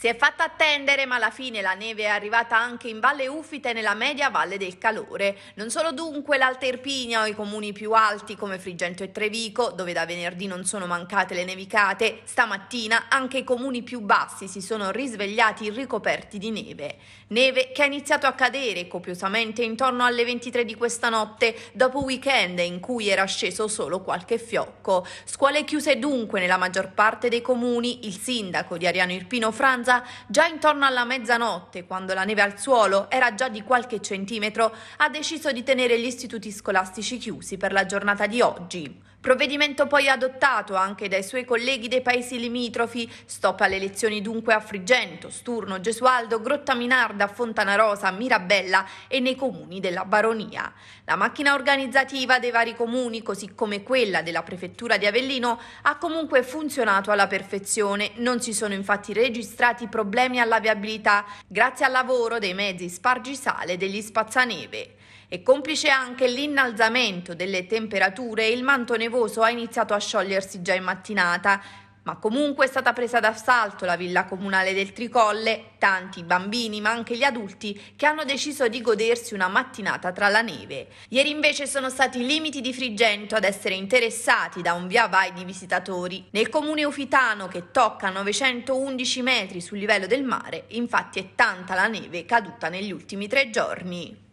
Si è fatta attendere, ma alla fine la neve è arrivata anche in Valle Ufite nella media Valle del Calore. Non solo dunque l'Alta Irpinia o i comuni più alti come Frigento e Trevico, dove da venerdì non sono mancate le nevicate, stamattina anche i comuni più bassi si sono risvegliati ricoperti di neve. Neve che ha iniziato a cadere copiosamente intorno alle 23 di questa notte, dopo weekend in cui era sceso solo qualche fiocco. Scuole chiuse dunque nella maggior parte dei comuni. Il sindaco di Ariano Irpino Franz Brianza, già intorno alla mezzanotte, quando la neve al suolo era già di qualche centimetro, ha deciso di tenere gli istituti scolastici chiusi per la giornata di oggi. Provvedimento poi adottato anche dai suoi colleghi dei paesi limitrofi, stop alle elezioni dunque a Frigento, Sturno, Gesualdo, Grottaminarda, Fontanarosa, Mirabella e nei comuni della Baronia. La macchina organizzativa dei vari comuni, così come quella della prefettura di Avellino, ha comunque funzionato alla perfezione, non si sono infatti registrati problemi alla viabilità grazie al lavoro dei mezzi spargisale degli spazzaneve. È complice anche l'innalzamento delle temperature, il manto nevoso ha iniziato a sciogliersi già in mattinata, ma comunque è stata presa d'assalto la villa comunale del Tricolle, tanti bambini ma anche gli adulti che hanno deciso di godersi una mattinata tra la neve. Ieri invece sono stati i limiti di Frigento ad essere interessati da un via vai di visitatori. Nel comune ufitano che tocca 911 metri sul livello del mare infatti è tanta la neve caduta negli ultimi tre giorni.